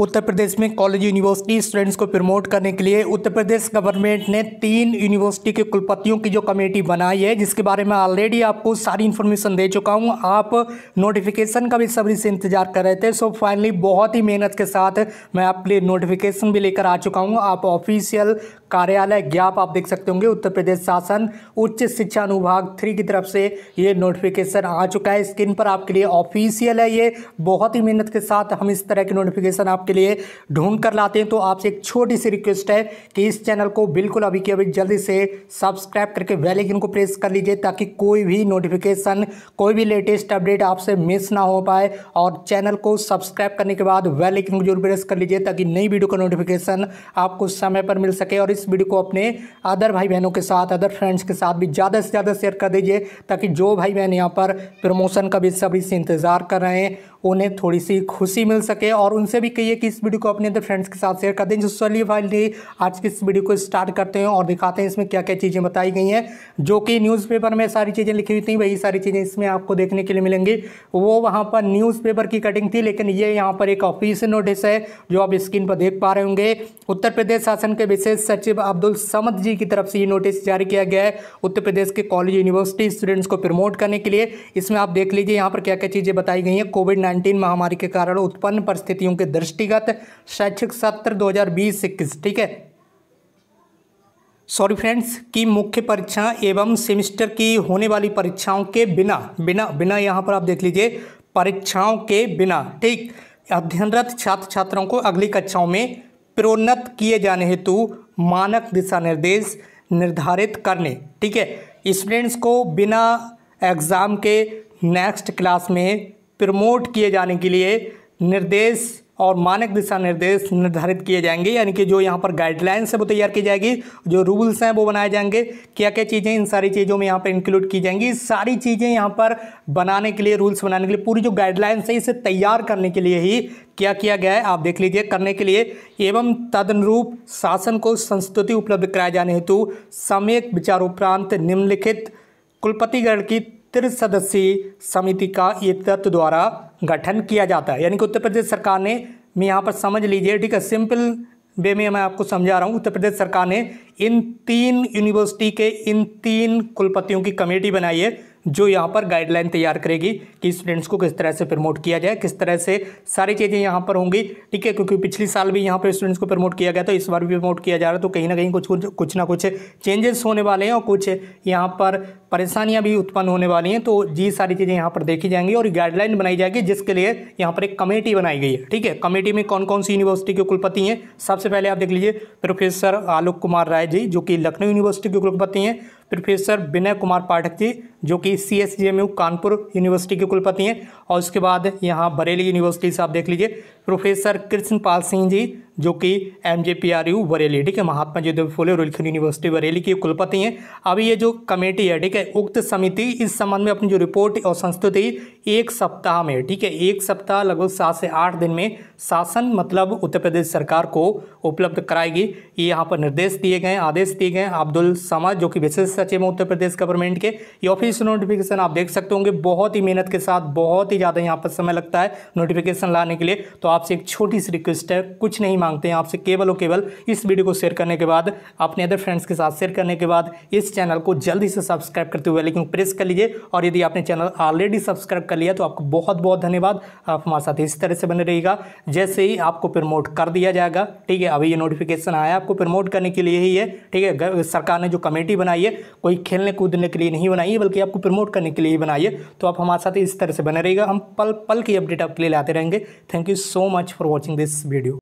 उत्तर प्रदेश में college university students को promote करने के लिए उत्तर प्रदेश गवर्नमेंट ने तीन यूनिवर्सिटी के कुलपतियों की जो कमेटी बनाई है जिसके बारे में ऑलरेडी आपको सारी इन्फॉर्मेशन दे चुका हूँ आप नोटिफिकेशन का भी सभी से इंतजार कर रहे थे सो फाइनली बहुत ही मेहनत के साथ मैं आपके लिए नोटिफिकेशन भी लेकर आ चुका हूँ आप ऑफिशियल कार्यालय ज्ञाप आप देख सकते होंगे उत्तर प्रदेश शासन उच्च शिक्षा अनुभाग थ्री की तरफ से ये नोटिफिकेशन आ चुका है स्क्रीन पर आपके लिए ऑफिशियल है ये बहुत ही मेहनत के साथ हम इस तरह के नोटिफिकेशन आपके लिए ढूंढ कर लाते हैं तो आपसे एक छोटी सी रिक्वेस्ट है कि इस चैनल को बिल्कुल अभी की अभी जल्दी से सब्सक्राइब करके बेल को प्रेस कर लीजिए ताकि कोई भी नोटिफिकेशन कोई भी लेटेस्ट अपडेट आपसे मिस ना हो पाए और चैनल को सब्सक्राइब करने के बाद बेल को जरूर प्रेस कर लीजिए ताकि नई वीडियो का नोटिफिकेशन आपको समय पर मिल सके और इस इस वीडियो को अपने अदर भाई बहनों के साथ अदर फ्रेंड्स के साथ भी ज़्यादा से ज़्यादा शेयर कर दीजिए ताकि जो भाई बहन यहाँ पर प्रमोशन का भी सभी से इंतज़ार कर रहे हैं उन्हें थोड़ी सी खुशी मिल सके और उनसे भी कहिए कि इस वीडियो को अपने अंदर फ्रेंड्स के साथ शेयर कर दें जो फाइल भाई आज की इस वीडियो को स्टार्ट करते हैं और दिखाते हैं इसमें क्या क्या चीज़ें बताई गई हैं जो कि न्यूज़पेपर में सारी चीज़ें लिखी हुई थी वही सारी चीज़ें इसमें आपको देखने के लिए मिलेंगी वो वहाँ पर न्यूज़पेपर की कटिंग थी लेकिन ये यहाँ पर एक ऑफिशियल नोटिस है जो आप स्क्रीन पर देख पा रहे होंगे उत्तर प्रदेश शासन के विशेष सचिव अब्दुल समद जी की तरफ से ये नोटिस जारी किया गया है उत्तर प्रदेश के कॉलेज यूनिवर्सिटी स्टूडेंट्स को प्रमोट करने के लिए इसमें आप देख लीजिए यहाँ पर क्या क्या चीज़ें बताई गई हैं कोविड नाइन्टीन महामारी के कारण उत्पन्न परिस्थितियों के दृष्टिगत शैक्षिक सत्र दो हजार ठीक है सॉरी फ्रेंड्स की मुख्य परीक्षा एवं सेमिस्टर की होने वाली परीक्षाओं के बिना बिना बिना यहाँ पर आप देख लीजिए परीक्षाओं के बिना ठीक अध्ययनरत छात्र छात्राओं को अगली कक्षाओं में प्रोन्नत किए जाने हेतु मानक दिशा निर्देश निर्धारित करने ठीक है स्टूडेंट्स को बिना एग्ज़ाम के नेक्स्ट क्लास में प्रमोट किए जाने के लिए निर्देश और मानक दिशा निर्देश निर्धारित किए जाएंगे यानी कि जो यहाँ पर गाइडलाइंस है वो तैयार की जाएगी जो रूल्स हैं वो बनाए जाएंगे क्या क्या चीज़ें इन सारी चीज़ों में यहाँ पर इंक्लूड की जाएंगी सारी चीज़ें यहाँ पर बनाने के लिए रूल्स बनाने के लिए पूरी जो गाइडलाइंस है इसे तैयार करने के लिए ही क्या किया गया है आप देख लीजिए करने के लिए एवं तदनुरूप शासन को संस्तुति उपलब्ध कराए जाने हेतु सम्यक विचारोपरांत निम्नलिखित कुलपतिगण की त्रिसदस्यीय समिति का ये तत्व द्वारा गठन किया जाता है यानी कि उत्तर प्रदेश सरकार ने मैं यहाँ पर समझ लीजिए ठीक है सिंपल वे में मैं आपको समझा रहा हूँ उत्तर प्रदेश सरकार ने इन तीन यूनिवर्सिटी के इन तीन कुलपतियों की कमेटी बनाई है जो यहाँ पर गाइडलाइन तैयार करेगी कि स्टूडेंट्स को किस तरह से प्रमोट किया जाए किस तरह से सारी चीज़ें यहाँ पर होंगी ठीक है क्योंकि पिछले साल भी यहाँ पर स्टूडेंट्स को प्रमोट किया गया तो इस बार भी प्रमोट किया जा रहा है तो कहीं ना कहीं कुछ कुछ ना कुछ चेंजेस होने वाले हैं और कुछ यहाँ पर परेशानियाँ भी उत्पन्न होने वाली हैं तो जी सारी चीज़ें यहाँ पर देखी जाएंगी और गाइडलाइन बनाई जाएगी जिसके लिए यहाँ पर एक कमेटी बनाई गई है ठीक है कमेटी में कौन कौन सी यूनिवर्सिटी के कुलपति हैं सबसे पहले आप देख लीजिए प्रोफेसर आलोक कुमार राय जी जो कि लखनऊ यूनिवर्सिटी के कुलपति हैं प्रोफेसर विनय कुमार पाठक जी जो कि C S J M U Kanpur university के कुलपति हैं और उसके बाद यहाँ बरेली यूनिवर्सिटी से आप देख लीजिए प्रोफेसर कृष्ण पाल सिंह जी जो कि M J P R U Bareilly ठीक है महात्मा ज्योतिबा फुले रुलखन यूनिवर्सिटी बरेली के कुलपति हैं अभी ये जो कमेटी है ठीक है उक्त समिति इस संबंध में अपनी जो रिपोर्ट और संस्तुति एक सप्ताह में ठीक है एक सप्ताह लगभग सात से आठ दिन में शासन मतलब उत्तर प्रदेश सरकार को उपलब्ध कराएगी ये यहाँ पर निर्देश दिए गए आदेश दिए गए अब्दुल समाज जो कि विशेष सचिव हैं उत्तर प्रदेश गवर्नमेंट के ये ऑफिस नोटिस नोटिफिकेशन आप देख सकते होंगे बहुत ही मेहनत के साथ बहुत ही ज़्यादा यहाँ पर समय लगता है नोटिफिकेशन लाने के लिए तो आपसे एक छोटी सी रिक्वेस्ट है कुछ नहीं मांगते हैं आपसे केवल और केवल इस वीडियो को शेयर करने के बाद अपने अदर फ्रेंड्स के साथ शेयर करने के बाद इस चैनल को जल्दी से सब्सक्राइब करते हुए लेकिन प्रेस कर लीजिए और यदि आपने चैनल ऑलरेडी सब्सक्राइब कर लिया तो आपको बहुत बहुत धन्यवाद आप हमारे साथ इस तरह से बने रहेगा जैसे ही आपको प्रमोट कर दिया जाएगा ठीक है अभी ये नोटिफिकेशन आया आपको प्रमोट करने के लिए ही है ठीक है सरकार ने जो कमेटी बनाई है कोई खेलने कूदने के लिए नहीं बनाई है बल्कि कि आपको प्रमोट करने के लिए ही बनाइए तो आप हमारे साथ इस तरह से बने रहिएगा हम पल पल की अपडेट आपके लिए लाते रहेंगे thank you so much for watching this video